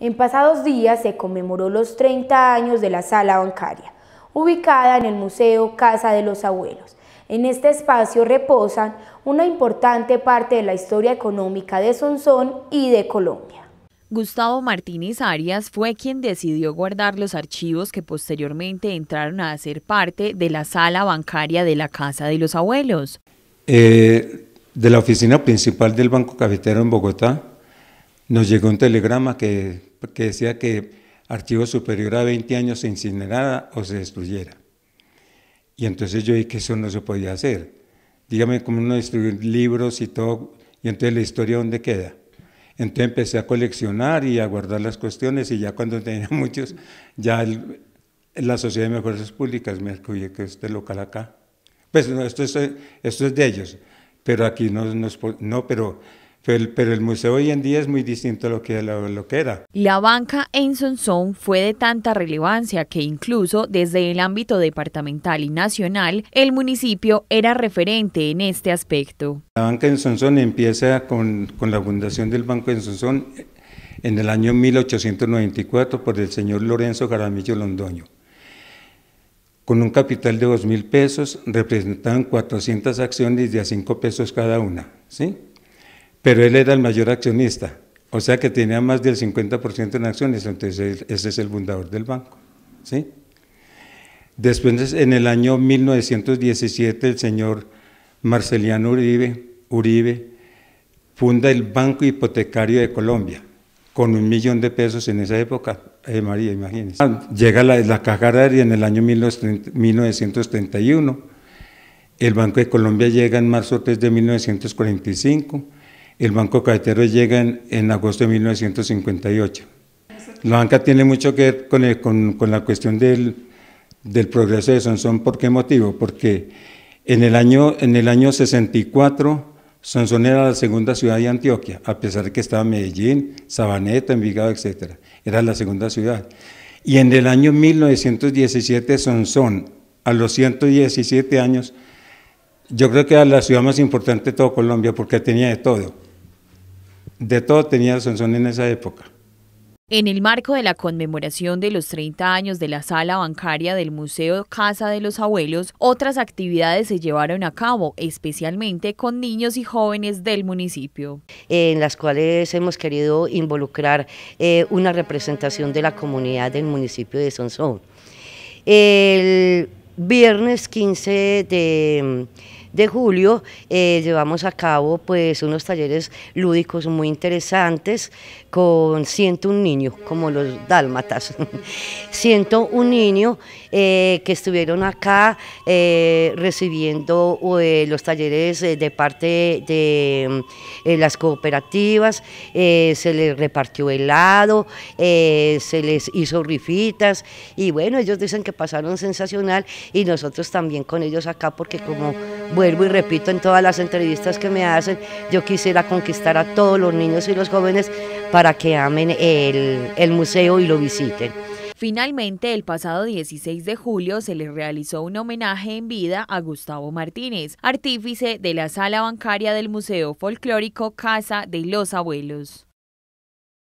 En pasados días se conmemoró los 30 años de la sala bancaria, ubicada en el Museo Casa de los Abuelos. En este espacio reposan una importante parte de la historia económica de Sonsón y de Colombia. Gustavo Martínez Arias fue quien decidió guardar los archivos que posteriormente entraron a ser parte de la sala bancaria de la Casa de los Abuelos. Eh, de la oficina principal del Banco Cafetero en Bogotá, nos llegó un telegrama que, que decía que archivo superior a 20 años se incinerara o se destruyera. Y entonces yo dije que eso no se podía hacer. Dígame cómo uno destruye libros y todo, y entonces la historia dónde queda. Entonces empecé a coleccionar y a guardar las cuestiones y ya cuando tenía muchos, ya la Sociedad de Mejoras Públicas me acudió que este local acá. Pues esto, es, esto es de ellos, pero aquí no, no pero pero el, museo hoy en día es muy distinto a lo que, lo, era. La banca en fue de tanta relevancia que incluso desde el ámbito departamental y nacional, el municipio era referente en este aspecto. La banca en empieza con, la fundación del Banco en en el año 1894 por el señor Lorenzo Jaramillo Londoño con un capital de dos mil pesos, representaban 400 acciones de a 5 pesos cada una. ¿sí? pero él era el mayor accionista, o sea que tenía más del 50% en acciones, entonces ese es el fundador del banco. ¿sí? Después, en el año 1917, el señor Marceliano Uribe, funda el Banco Hipotecario de Colombia, con un millón de pesos en esa época, eh, María, imagínense. Llega la, la Caja Agraria en el año 1931, el Banco de Colombia llega en marzo 3 de 1945, el Banco Caetero llega en, agosto de 1958. La banca tiene mucho que ver con, la cuestión del, progreso de Sonsón. ¿Por qué motivo? Porque en el año, en el año 64 Sonsón era la segunda ciudad de Antioquia, a pesar de que estaba Medellín, Sabaneta, Envigado, etc. Era la segunda ciudad. Y en el año 1917 Sonsón, a los 117 años, yo creo que era la ciudad más importante de toda Colombia porque tenía de todo de todo tenía Sonsón en esa época. En el marco de la conmemoración de los 30 años de la sala bancaria del Museo Casa de los Abuelos, otras actividades se llevaron a cabo, especialmente con niños y jóvenes del municipio. En las cuales hemos querido involucrar eh, una representación de la comunidad del municipio de Sonsón. El viernes 15 de de julio eh, llevamos a cabo pues unos talleres lúdicos muy interesantes con un niño, como los dálmatas. Siento un niño eh, que estuvieron acá eh, recibiendo los talleres de parte de las cooperativas, se les repartió helado, se les hizo rifitas y bueno, ellos dicen que pasaron sensacional y nosotros también con ellos acá porque como vuelvo y repito en todas las entrevistas que me hacen, yo quisiera conquistar a todos los niños y los jóvenes para que amen el, el museo y lo visiten. Finalmente, el pasado 16 de julio se le realizó un homenaje en vida a Gustavo Martínez, artífice de la sala bancaria del Museo Folclórico Casa de los Abuelos.